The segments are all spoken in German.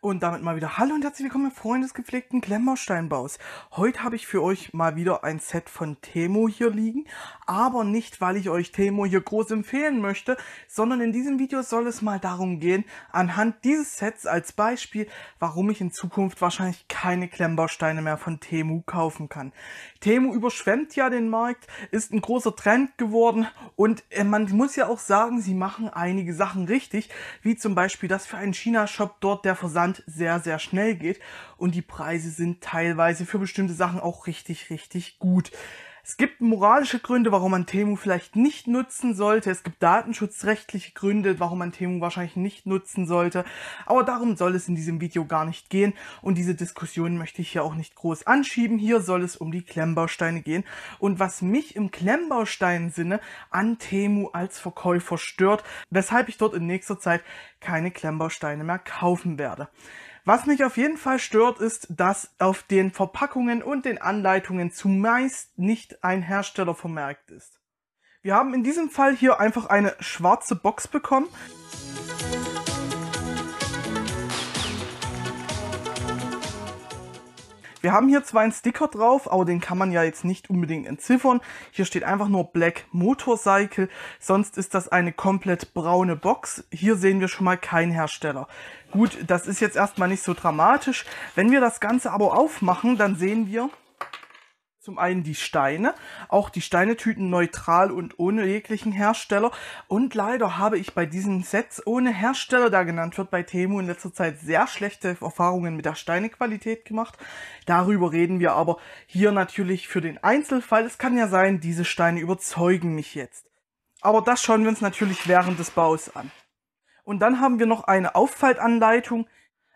Und damit mal wieder Hallo und herzlich willkommen, Freunde des gepflegten Klemmbaustein-Baus. Heute habe ich für euch mal wieder ein Set von Temo hier liegen, aber nicht, weil ich euch Temo hier groß empfehlen möchte, sondern in diesem Video soll es mal darum gehen, anhand dieses Sets als Beispiel, warum ich in Zukunft wahrscheinlich keine Klemmbausteine mehr von Temu kaufen kann. Temu überschwemmt ja den Markt, ist ein großer Trend geworden und äh, man muss ja auch sagen, sie machen einige Sachen richtig, wie zum Beispiel, dass für einen China-Shop dort der Versand Land sehr, sehr schnell geht. Und die Preise sind teilweise für bestimmte Sachen auch richtig, richtig gut. Es gibt moralische Gründe, warum man Temu vielleicht nicht nutzen sollte. Es gibt datenschutzrechtliche Gründe, warum man Temu wahrscheinlich nicht nutzen sollte. Aber darum soll es in diesem Video gar nicht gehen. Und diese Diskussion möchte ich hier auch nicht groß anschieben. Hier soll es um die Klemmbausteine gehen. Und was mich im Klemmbaustein-Sinne an Temu als Verkäufer stört, weshalb ich dort in nächster Zeit keine Klemmbausteine mehr kaufen werde. Was mich auf jeden Fall stört, ist, dass auf den Verpackungen und den Anleitungen zumeist nicht ein Hersteller vermerkt ist. Wir haben in diesem Fall hier einfach eine schwarze Box bekommen. Wir haben hier zwar einen Sticker drauf, aber den kann man ja jetzt nicht unbedingt entziffern. Hier steht einfach nur Black Motorcycle, sonst ist das eine komplett braune Box. Hier sehen wir schon mal keinen Hersteller. Gut, das ist jetzt erstmal nicht so dramatisch. Wenn wir das Ganze aber aufmachen, dann sehen wir, zum einen die Steine, auch die Steinetüten neutral und ohne jeglichen Hersteller. Und leider habe ich bei diesen Sets ohne Hersteller, da genannt wird, bei Temu in letzter Zeit sehr schlechte Erfahrungen mit der Steinequalität gemacht. Darüber reden wir aber hier natürlich für den Einzelfall. Es kann ja sein, diese Steine überzeugen mich jetzt. Aber das schauen wir uns natürlich während des Baus an. Und dann haben wir noch eine Auffaltanleitung,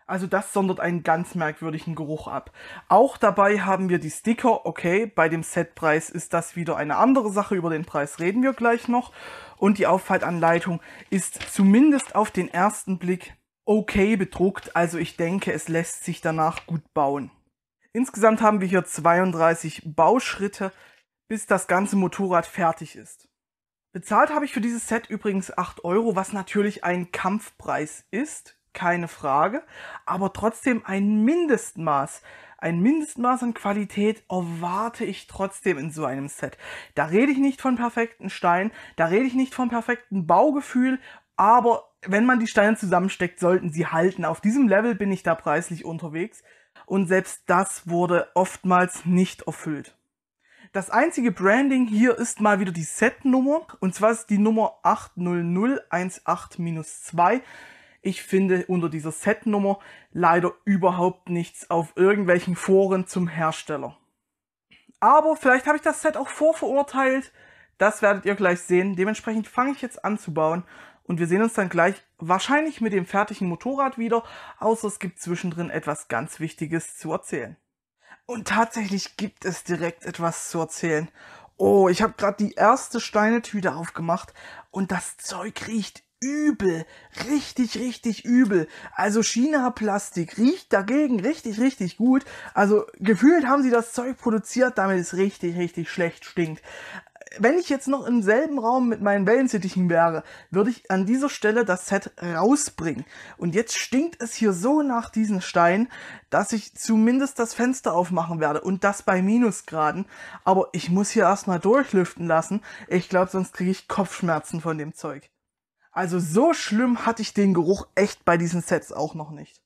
also das sondert einen ganz merkwürdigen Geruch ab. Auch dabei haben wir die Sticker. Okay, bei dem Setpreis ist das wieder eine andere Sache. Über den Preis reden wir gleich noch. Und die Auffaltanleitung ist zumindest auf den ersten Blick okay bedruckt. Also ich denke, es lässt sich danach gut bauen. Insgesamt haben wir hier 32 Bauschritte, bis das ganze Motorrad fertig ist. Bezahlt habe ich für dieses Set übrigens 8 Euro, was natürlich ein Kampfpreis ist keine Frage, aber trotzdem ein Mindestmaß. Ein Mindestmaß an Qualität erwarte ich trotzdem in so einem Set. Da rede ich nicht von perfekten Steinen, da rede ich nicht vom perfekten Baugefühl, aber wenn man die Steine zusammensteckt, sollten sie halten. Auf diesem Level bin ich da preislich unterwegs und selbst das wurde oftmals nicht erfüllt. Das einzige Branding hier ist mal wieder die Setnummer und zwar ist die Nummer 80018-2. Ich finde unter dieser Setnummer leider überhaupt nichts auf irgendwelchen Foren zum Hersteller. Aber vielleicht habe ich das Set auch vorverurteilt. Das werdet ihr gleich sehen. Dementsprechend fange ich jetzt an zu bauen und wir sehen uns dann gleich wahrscheinlich mit dem fertigen Motorrad wieder, außer es gibt zwischendrin etwas ganz Wichtiges zu erzählen. Und tatsächlich gibt es direkt etwas zu erzählen. Oh, ich habe gerade die erste Steinetüte aufgemacht und das Zeug riecht übel, richtig, richtig übel. Also China-Plastik riecht dagegen richtig, richtig gut. Also gefühlt haben sie das Zeug produziert, damit es richtig, richtig schlecht stinkt. Wenn ich jetzt noch im selben Raum mit meinen Wellensittichen wäre, würde ich an dieser Stelle das Set rausbringen. Und jetzt stinkt es hier so nach diesen Steinen, dass ich zumindest das Fenster aufmachen werde und das bei Minusgraden. Aber ich muss hier erstmal durchlüften lassen. Ich glaube, sonst kriege ich Kopfschmerzen von dem Zeug. Also so schlimm hatte ich den Geruch echt bei diesen Sets auch noch nicht.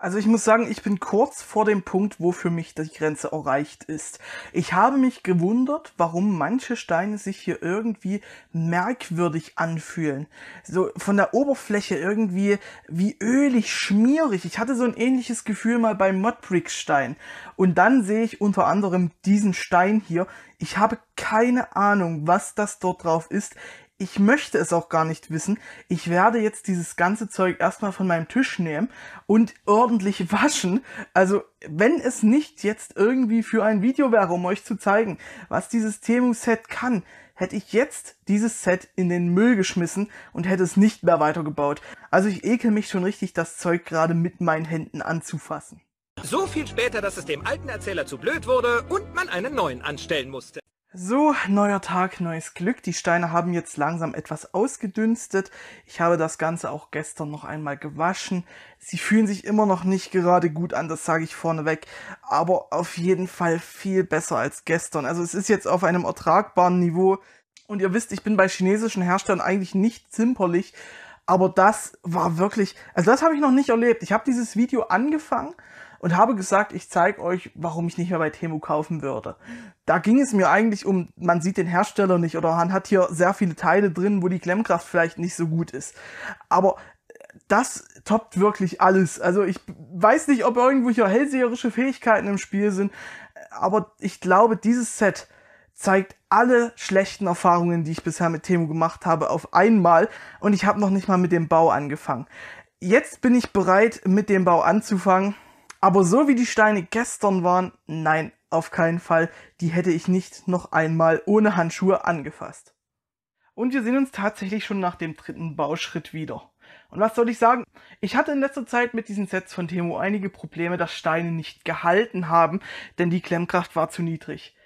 Also ich muss sagen, ich bin kurz vor dem Punkt, wo für mich die Grenze erreicht ist. Ich habe mich gewundert, warum manche Steine sich hier irgendwie merkwürdig anfühlen. So von der Oberfläche irgendwie wie ölig, schmierig. Ich hatte so ein ähnliches Gefühl mal beim Modbrick-Stein. Und dann sehe ich unter anderem diesen Stein hier. Ich habe keine Ahnung, was das dort drauf ist ich möchte es auch gar nicht wissen. Ich werde jetzt dieses ganze Zeug erstmal von meinem Tisch nehmen und ordentlich waschen. Also, wenn es nicht jetzt irgendwie für ein Video wäre, um euch zu zeigen, was dieses Temu-Set kann, hätte ich jetzt dieses Set in den Müll geschmissen und hätte es nicht mehr weitergebaut. Also ich ekel mich schon richtig, das Zeug gerade mit meinen Händen anzufassen. So viel später, dass es dem alten Erzähler zu blöd wurde und man einen neuen anstellen musste. So, neuer Tag, neues Glück. Die Steine haben jetzt langsam etwas ausgedünstet. Ich habe das Ganze auch gestern noch einmal gewaschen. Sie fühlen sich immer noch nicht gerade gut an, das sage ich vorneweg, aber auf jeden Fall viel besser als gestern. Also es ist jetzt auf einem ertragbaren Niveau. Und ihr wisst, ich bin bei chinesischen Herstellern eigentlich nicht zimperlich, aber das war wirklich, also das habe ich noch nicht erlebt. Ich habe dieses Video angefangen und habe gesagt, ich zeige euch, warum ich nicht mehr bei Temu kaufen würde. Da ging es mir eigentlich um, man sieht den Hersteller nicht oder man hat hier sehr viele Teile drin, wo die Klemmkraft vielleicht nicht so gut ist. Aber das toppt wirklich alles. Also ich weiß nicht, ob irgendwo hier hellseherische Fähigkeiten im Spiel sind, aber ich glaube, dieses Set zeigt alle schlechten Erfahrungen, die ich bisher mit Temu gemacht habe, auf einmal und ich habe noch nicht mal mit dem Bau angefangen. Jetzt bin ich bereit, mit dem Bau anzufangen aber so wie die Steine gestern waren, nein, auf keinen Fall. Die hätte ich nicht noch einmal ohne Handschuhe angefasst. Und wir sehen uns tatsächlich schon nach dem dritten Bauschritt wieder. Und was soll ich sagen? Ich hatte in letzter Zeit mit diesen Sets von Temo einige Probleme, dass Steine nicht gehalten haben, denn die Klemmkraft war zu niedrig.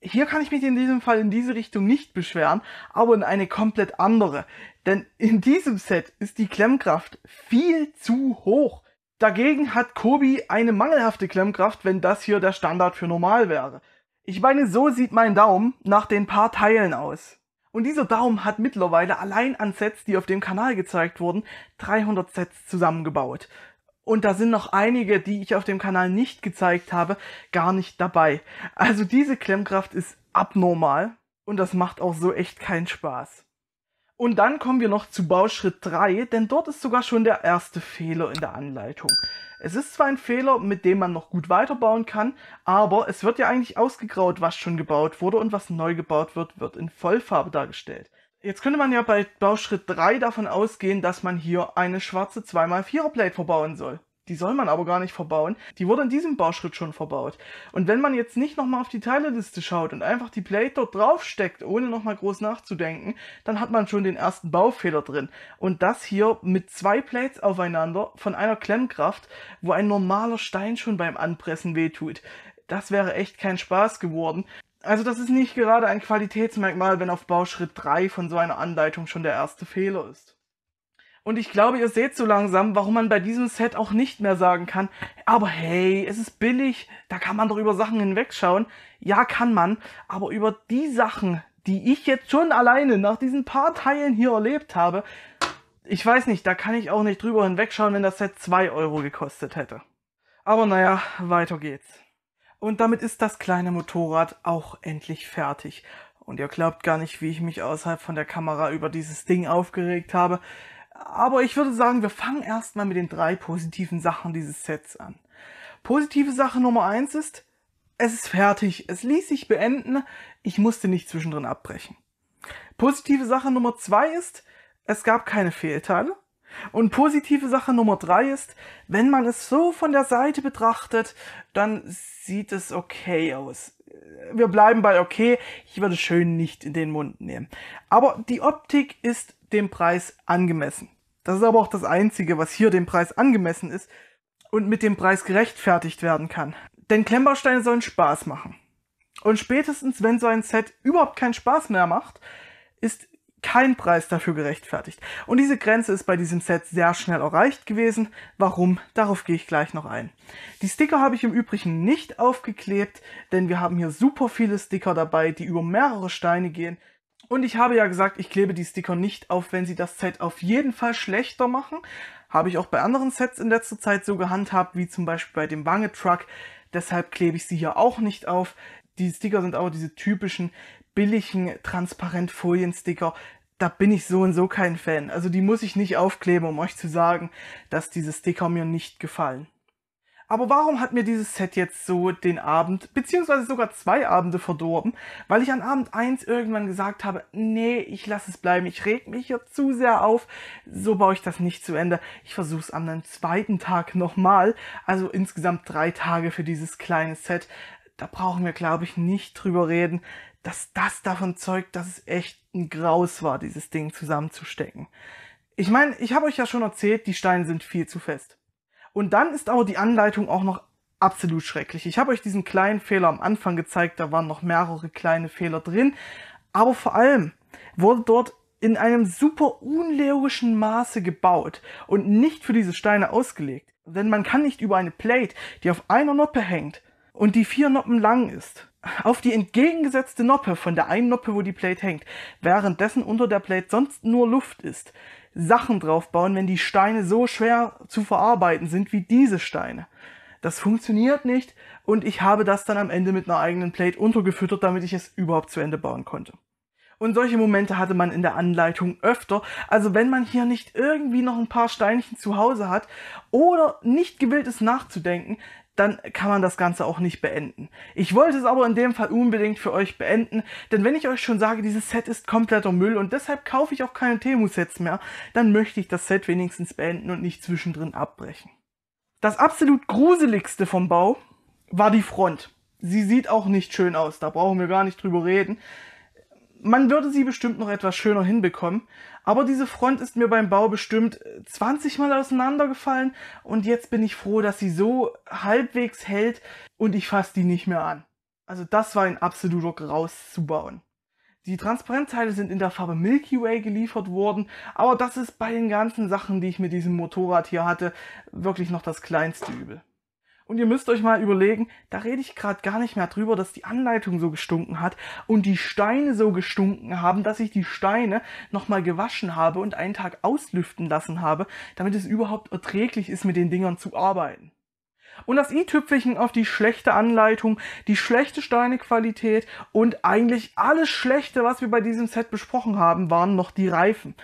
Hier kann ich mich in diesem Fall in diese Richtung nicht beschweren, aber in eine komplett andere. Denn in diesem Set ist die Klemmkraft viel zu hoch. Dagegen hat Kobi eine mangelhafte Klemmkraft, wenn das hier der Standard für normal wäre. Ich meine, so sieht mein Daumen nach den paar Teilen aus. Und dieser Daumen hat mittlerweile allein an Sets, die auf dem Kanal gezeigt wurden, 300 Sets zusammengebaut. Und da sind noch einige, die ich auf dem Kanal nicht gezeigt habe, gar nicht dabei. Also diese Klemmkraft ist abnormal und das macht auch so echt keinen Spaß. Und dann kommen wir noch zu Bauschritt 3, denn dort ist sogar schon der erste Fehler in der Anleitung. Es ist zwar ein Fehler, mit dem man noch gut weiterbauen kann, aber es wird ja eigentlich ausgegraut, was schon gebaut wurde und was neu gebaut wird, wird in Vollfarbe dargestellt. Jetzt könnte man ja bei Bauschritt 3 davon ausgehen, dass man hier eine schwarze 2x4er Plate verbauen soll die soll man aber gar nicht verbauen. Die wurde in diesem Bauschritt schon verbaut. Und wenn man jetzt nicht nochmal auf die Teileliste schaut und einfach die Plate dort draufsteckt, ohne nochmal groß nachzudenken, dann hat man schon den ersten Baufehler drin. Und das hier mit zwei Plates aufeinander von einer Klemmkraft, wo ein normaler Stein schon beim Anpressen wehtut. Das wäre echt kein Spaß geworden. Also das ist nicht gerade ein Qualitätsmerkmal, wenn auf Bauschritt 3 von so einer Anleitung schon der erste Fehler ist. Und ich glaube, ihr seht so langsam, warum man bei diesem Set auch nicht mehr sagen kann, aber hey, es ist billig, da kann man doch über Sachen hinwegschauen. Ja, kann man, aber über die Sachen, die ich jetzt schon alleine nach diesen paar Teilen hier erlebt habe, ich weiß nicht, da kann ich auch nicht drüber hinwegschauen, wenn das Set 2 Euro gekostet hätte. Aber naja, weiter geht's. Und damit ist das kleine Motorrad auch endlich fertig. Und ihr glaubt gar nicht, wie ich mich außerhalb von der Kamera über dieses Ding aufgeregt habe. Aber ich würde sagen, wir fangen erstmal mit den drei positiven Sachen dieses Sets an. Positive Sache Nummer eins ist, es ist fertig, es ließ sich beenden, ich musste nicht zwischendrin abbrechen. Positive Sache Nummer zwei ist, es gab keine Fehlteile. Und positive Sache Nummer drei ist, wenn man es so von der Seite betrachtet, dann sieht es okay aus. Wir bleiben bei okay. Ich würde schön nicht in den Mund nehmen. Aber die Optik ist dem Preis angemessen. Das ist aber auch das Einzige, was hier dem Preis angemessen ist und mit dem Preis gerechtfertigt werden kann. Denn Klemmbausteine sollen Spaß machen. Und spätestens, wenn so ein Set überhaupt keinen Spaß mehr macht, ist kein Preis dafür gerechtfertigt. Und diese Grenze ist bei diesem Set sehr schnell erreicht gewesen. Warum? Darauf gehe ich gleich noch ein. Die Sticker habe ich im Übrigen nicht aufgeklebt, denn wir haben hier super viele Sticker dabei, die über mehrere Steine gehen. Und ich habe ja gesagt, ich klebe die Sticker nicht auf, wenn sie das Set auf jeden Fall schlechter machen. Habe ich auch bei anderen Sets in letzter Zeit so gehandhabt, wie zum Beispiel bei dem Wange-Truck. Deshalb klebe ich sie hier auch nicht auf. Die Sticker sind aber diese typischen billigen Transparent-Folien-Sticker. Da bin ich so und so kein Fan. Also die muss ich nicht aufkleben, um euch zu sagen, dass diese Sticker mir nicht gefallen. Aber warum hat mir dieses Set jetzt so den Abend, beziehungsweise sogar zwei Abende verdorben? Weil ich an Abend 1 irgendwann gesagt habe, nee, ich lasse es bleiben, ich reg mich hier zu sehr auf, so baue ich das nicht zu Ende. Ich versuche es am zweiten Tag nochmal, also insgesamt drei Tage für dieses kleine Set. Da brauchen wir, glaube ich, nicht drüber reden, dass das davon zeugt, dass es echt ein Graus war, dieses Ding zusammenzustecken. Ich meine, ich habe euch ja schon erzählt, die Steine sind viel zu fest. Und dann ist aber die Anleitung auch noch absolut schrecklich. Ich habe euch diesen kleinen Fehler am Anfang gezeigt, da waren noch mehrere kleine Fehler drin. Aber vor allem wurde dort in einem super unlogischen Maße gebaut und nicht für diese Steine ausgelegt. Denn man kann nicht über eine Plate, die auf einer Noppe hängt und die vier Noppen lang ist, auf die entgegengesetzte Noppe von der einen Noppe, wo die Plate hängt, währenddessen unter der Plate sonst nur Luft ist, Sachen draufbauen, wenn die Steine so schwer zu verarbeiten sind wie diese Steine. Das funktioniert nicht und ich habe das dann am Ende mit einer eigenen Plate untergefüttert, damit ich es überhaupt zu Ende bauen konnte. Und solche Momente hatte man in der Anleitung öfter. Also wenn man hier nicht irgendwie noch ein paar Steinchen zu Hause hat oder nicht gewillt ist nachzudenken, dann kann man das Ganze auch nicht beenden. Ich wollte es aber in dem Fall unbedingt für euch beenden, denn wenn ich euch schon sage, dieses Set ist kompletter Müll und deshalb kaufe ich auch keine Temu-Sets mehr, dann möchte ich das Set wenigstens beenden und nicht zwischendrin abbrechen. Das absolut gruseligste vom Bau war die Front. Sie sieht auch nicht schön aus, da brauchen wir gar nicht drüber reden man würde sie bestimmt noch etwas schöner hinbekommen. Aber diese Front ist mir beim Bau bestimmt 20 äh, Mal auseinandergefallen und jetzt bin ich froh, dass sie so halbwegs hält und ich fasse die nicht mehr an. Also das war ein absoluter Graus zu bauen. Die Transparenzteile sind in der Farbe Milky Way geliefert worden, aber das ist bei den ganzen Sachen, die ich mit diesem Motorrad hier hatte, wirklich noch das kleinste Übel. Und ihr müsst euch mal überlegen, da rede ich gerade gar nicht mehr drüber, dass die Anleitung so gestunken hat und die Steine so gestunken haben, dass ich die Steine nochmal gewaschen habe und einen Tag auslüften lassen habe, damit es überhaupt erträglich ist, mit den Dingern zu arbeiten. Und das i-Tüpfelchen auf die schlechte Anleitung, die schlechte Steinequalität und eigentlich alles Schlechte, was wir bei diesem Set besprochen haben, waren noch die Reifen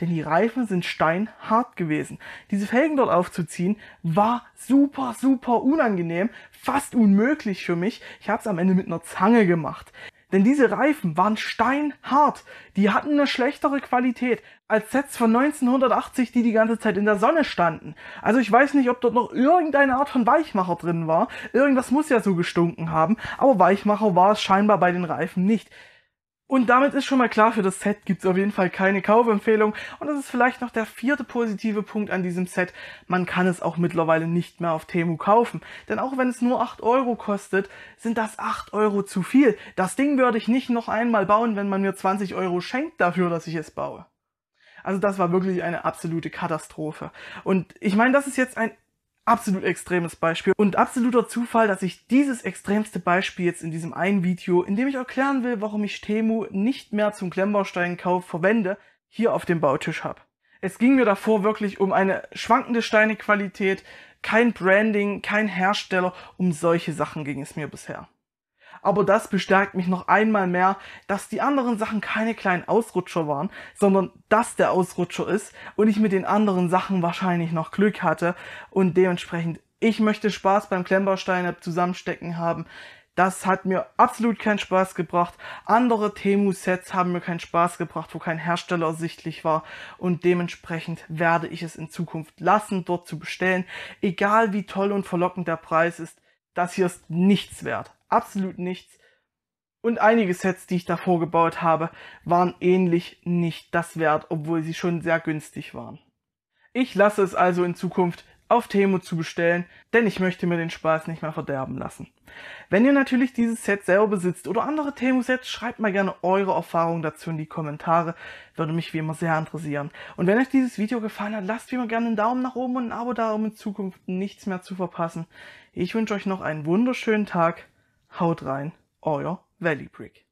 denn die Reifen sind steinhart gewesen. Diese Felgen dort aufzuziehen war super, super unangenehm, fast unmöglich für mich. Ich habe es am Ende mit einer Zange gemacht. Denn diese Reifen waren steinhart. Die hatten eine schlechtere Qualität als Sets von 1980, die die ganze Zeit in der Sonne standen. Also ich weiß nicht, ob dort noch irgendeine Art von Weichmacher drin war. Irgendwas muss ja so gestunken haben. Aber Weichmacher war es scheinbar bei den Reifen nicht. Und damit ist schon mal klar, für das Set gibt es auf jeden Fall keine Kaufempfehlung. Und das ist vielleicht noch der vierte positive Punkt an diesem Set. Man kann es auch mittlerweile nicht mehr auf Temu kaufen. Denn auch wenn es nur 8 Euro kostet, sind das 8 Euro zu viel. Das Ding würde ich nicht noch einmal bauen, wenn man mir 20 Euro schenkt dafür, dass ich es baue. Also das war wirklich eine absolute Katastrophe. Und ich meine, das ist jetzt ein absolut extremes Beispiel und absoluter Zufall, dass ich dieses extremste Beispiel jetzt in diesem einen Video, in dem ich erklären will, warum ich Temu nicht mehr zum Klemmbausteinkauf verwende, hier auf dem Bautisch habe. Es ging mir davor wirklich um eine schwankende Steinequalität, kein Branding, kein Hersteller, um solche Sachen ging es mir bisher aber das bestärkt mich noch einmal mehr, dass die anderen Sachen keine kleinen Ausrutscher waren, sondern dass der Ausrutscher ist und ich mit den anderen Sachen wahrscheinlich noch Glück hatte und dementsprechend ich möchte Spaß beim Klemmbausteine zusammenstecken haben. Das hat mir absolut keinen Spaß gebracht. Andere Temu-Sets haben mir keinen Spaß gebracht, wo kein Hersteller ersichtlich war. Und dementsprechend werde ich es in Zukunft lassen, dort zu bestellen. Egal wie toll und verlockend der Preis ist, das hier ist nichts wert absolut nichts. Und einige Sets, die ich davor gebaut habe, waren ähnlich nicht das wert, obwohl sie schon sehr günstig waren. Ich lasse es also in Zukunft auf Temo zu bestellen, denn ich möchte mir den Spaß nicht mehr verderben lassen. Wenn ihr natürlich dieses Set selber besitzt oder andere temo sets schreibt mal gerne eure Erfahrungen dazu in die Kommentare, würde mich wie immer sehr interessieren. Und wenn euch dieses Video gefallen hat, lasst wie immer gerne einen Daumen nach oben und ein Abo da, um in Zukunft nichts mehr zu verpassen. Ich wünsche euch noch einen wunderschönen Tag Haut rein, euer Valley Brick.